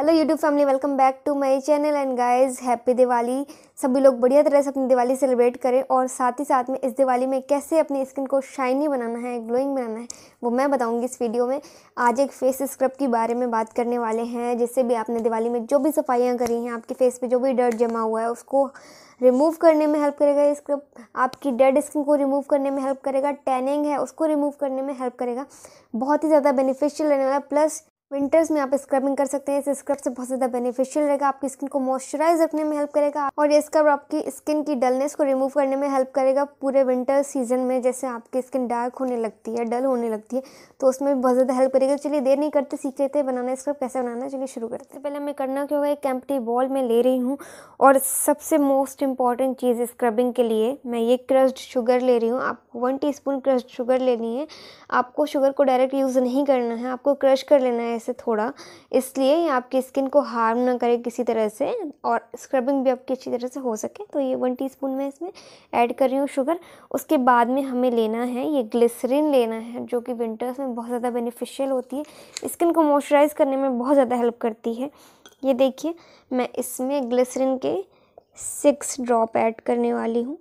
hello YouTube family welcome back to my channel and guys happy Diwali सभी लोग बढ़िया तरह से अपनी दिवाली सेलिब्रेट करें और साथ ही साथ में इस दिवाली में कैसे अपनी स्किन को शाइनी बनाना है ग्लोइंग बनाना है वो मैं बताऊंगी इस वीडियो में आज एक फेस स्क्रब के बारे में बात करने वाले हैं जिससे भी आपने दिवाली में जो भी सफाइयाँ करी हैं आपके फेस पर जो भी डर्ट जमा हुआ है उसको रिमूव करने में हेल्प करेगा ये स्क्रब आपकी डेड स्किन को रिमूव करने में हेल्प करेगा टैनिंग है उसको रिमूव करने में हेल्प करेगा बहुत ही ज़्यादा बेनिफिशियल रहने वाला प्लस विंटर्स में आप स्क्रबिंग कर सकते हैं इस स्क्रब से बहुत ज़्यादा बेनिफिशियल रहेगा आपकी स्किन को मॉइस्चराइज रखने में हेल्प करेगा और ये स्क्रब आपकी स्किन की डलनेस को रिमूव करने में हेल्प करेगा पूरे विंटर सीजन में जैसे आपकी स्किन डार्क होने लगती है डल होने लगती है तो उसमें भी बहुत ज़्यादा हेल्प करेगा चलिए देर नहीं करते सीख लेते बनाना स्क्रब कैसे बनाना है चलिए शुरू करते हैं पहले मैं करना क्यों होगा एक कैंपटी बॉल में ले रही हूँ और सबसे मोस्ट इंपॉर्टेंट चीज़ स्क्रबिंग के लिए मैं ये क्रस्ड शुगर ले रही हूँ आपको one teaspoon crushed sugar लेनी है आपको शुगर को डायरेक्ट यूज़ नहीं करना है आपको क्रश कर लेना है से थोड़ा इसलिए ये आपकी स्किन को हार्म ना करे किसी तरह से और स्क्रबिंग भी आपकी अच्छी तरह से हो सके तो ये वन टीस्पून मैं इसमें ऐड कर रही हूँ शुगर उसके बाद में हमें लेना है ये ग्लिसरीन लेना है जो कि विंटर्स में बहुत ज़्यादा बेनिफिशियल होती है स्किन को मॉइस्चराइज़ करने में बहुत ज़्यादा हेल्प करती है ये देखिए मैं इसमें ग्लिसरीन के सिक्स ड्रॉप ऐड करने वाली हूँ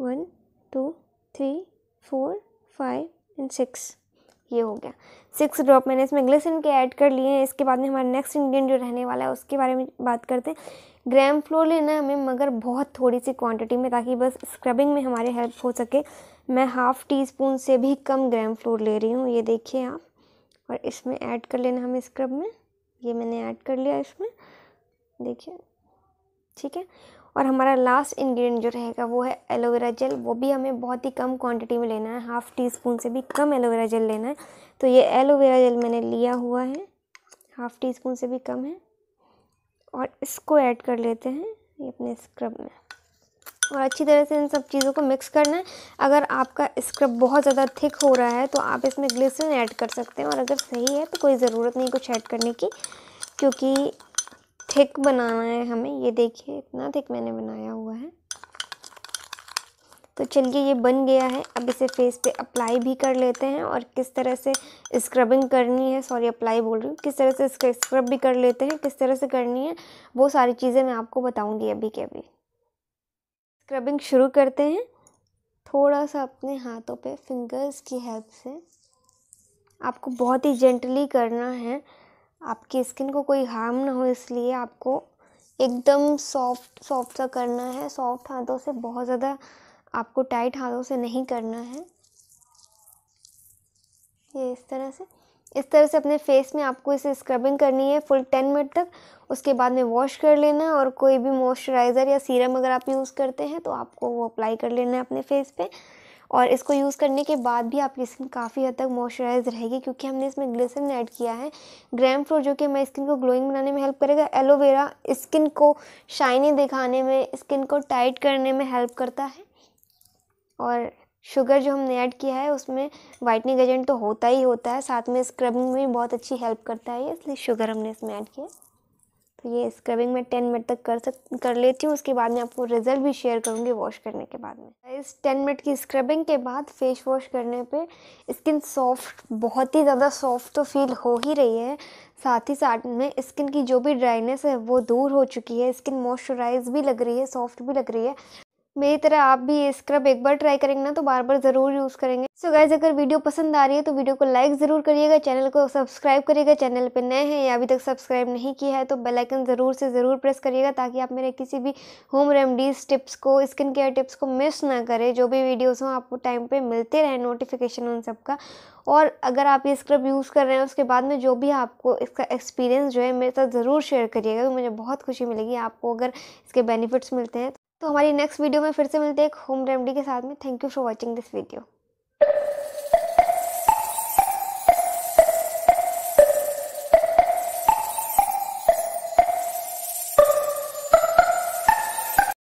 one two three four five and six ये हो गया सिक्स ड्रॉप मैंने इसमें ग्लिसिन के ऐड कर लिए हैं इसके बाद में हमारा नेक्स्ट इंग्रेडिएंट जो रहने वाला है उसके बारे में बात करते हैं ग्रैम फ्लोर लेना है हमें मगर बहुत थोड़ी सी क्वांटिटी में ताकि बस स्क्रबिंग में हमारे हेल्प हो सके मैं हाफ़ टी स्पून से भी कम ग्रैम फ्लोर ले रही हूँ ये देखिए आप और इसमें ऐड कर लेना हमें स्क्रब में ये मैंने ऐड कर लिया इसमें देखिए ठीक है और हमारा लास्ट इंग्रेडिएंट जो रहेगा वो है एलोवेरा जेल वो भी हमें बहुत ही कम क्वांटिटी में लेना है हाफ़ टी स्पून से भी कम एलोवेरा जेल लेना है तो ये एलोवेरा जेल मैंने लिया हुआ है हाफ़ टी स्पून से भी कम है और इसको ऐड कर लेते हैं ये अपने स्क्रब में और अच्छी तरह से इन सब चीज़ों को मिक्स करना है अगर आपका स्क्रब बहुत ज़्यादा थिक हो रहा है तो आप इसमें ग्लिसरिन ऐड कर सकते हैं और अगर सही है तो कोई ज़रूरत नहीं कुछ ऐड करने की क्योंकि थिक बनाना है हमें ये देखिए इतना थिक मैंने बनाया हुआ है तो चलिए ये बन गया है अब इसे फेस पे अप्लाई भी कर लेते हैं और किस तरह से स्क्रबिंग करनी है सॉरी अप्लाई बोल रही हूँ किस तरह से स्क्रब भी कर लेते हैं किस तरह से करनी है वो सारी चीज़ें मैं आपको बताऊँगी अभी के अभी स्क्रबिंग शुरू करते हैं थोड़ा सा अपने हाथों पे फिंगर्स की हेल्प से आपको बहुत ही जेंटली करना है आपकी स्किन को कोई हार्म ना हो इसलिए आपको एकदम सॉफ्ट सॉफ्ट सा करना है सॉफ्ट हाथों से बहुत ज़्यादा आपको टाइट हाथों से नहीं करना है ये इस तरह से इस तरह से अपने फेस में आपको इसे स्क्रबिंग करनी है फुल टेन मिनट तक उसके बाद में वॉश कर लेना और कोई भी मॉइस्चराइज़र या सीरम अगर आप यूज़ करते हैं तो आपको वो अप्लाई कर लेना है अपने फेस पे और इसको यूज़ करने के बाद भी आपकी स्किन काफ़ी हद तक मॉइस्चराइज रहेगी क्योंकि हमने इसमें ग्लिसरिन ऐड किया है ग्रैम फ्रूट जो कि हमारी स्किन को ग्लोइंग बनाने में हेल्प करेगा एलोवेरा स्किन को शाइनी दिखाने में स्किन को टाइट करने में हेल्प करता है और शुगर जो हमने ऐड किया है उसमें वाइटनिंग एजेंट तो होता ही होता है साथ में स्क्रबिंग में भी बहुत अच्छी हेल्प करता है इसलिए शुगर हमने इसमें ऐड किया तो ये स्क्रबिंग मैं टेन मिनट तक कर सक कर लेती हूँ उसके बाद मैं आपको रिजल्ट भी शेयर करूँगी वॉश करने के बाद में इस टेन मिनट की स्क्रबिंग के बाद फेस वॉश करने पे स्किन सॉफ्ट बहुत ही ज़्यादा सॉफ्ट तो फील हो ही रही है साथ ही साथ में स्किन की जो भी ड्राइनेस है वो दूर हो चुकी है स्किन मॉइस्चराइज भी लग रही है सॉफ्ट भी लग रही है मेरी तरह आप भी ये स्क्रब एक बार ट्राई करेंगे ना तो बार बार ज़रूर यूज़ करेंगे सो so गाइज अगर वीडियो पसंद आ रही है तो वीडियो को लाइक ज़रूर करिएगा चैनल को सब्सक्राइब करिएगा चैनल पर नए हैं या अभी तक सब्सक्राइब नहीं किया है तो बेलाइकन ज़रूर से ज़रूर प्रेस करिएगा ताकि आप मेरे किसी भी होम रेमडीज़ टिप्स को स्किन केयर टिप्स को मिस ना करें जो भी वीडियोज़ हों आपको टाइम पर मिलते रहें नोटिफिकेशन उन सबका और अगर आप ये स्क्रब यूज़ कर रहे हैं उसके बाद में जो भी आपको इसका एक्सपीरियंस जो है मेरे साथ ज़रूर शेयर करिएगा तो मुझे बहुत खुशी मिलेगी आपको अगर इसके बेनिफिट्स मिलते हैं तो तो हमारी नेक्स्ट वीडियो में फिर से मिलते हैं एक होम रेमेडी के साथ में thank you for watching this video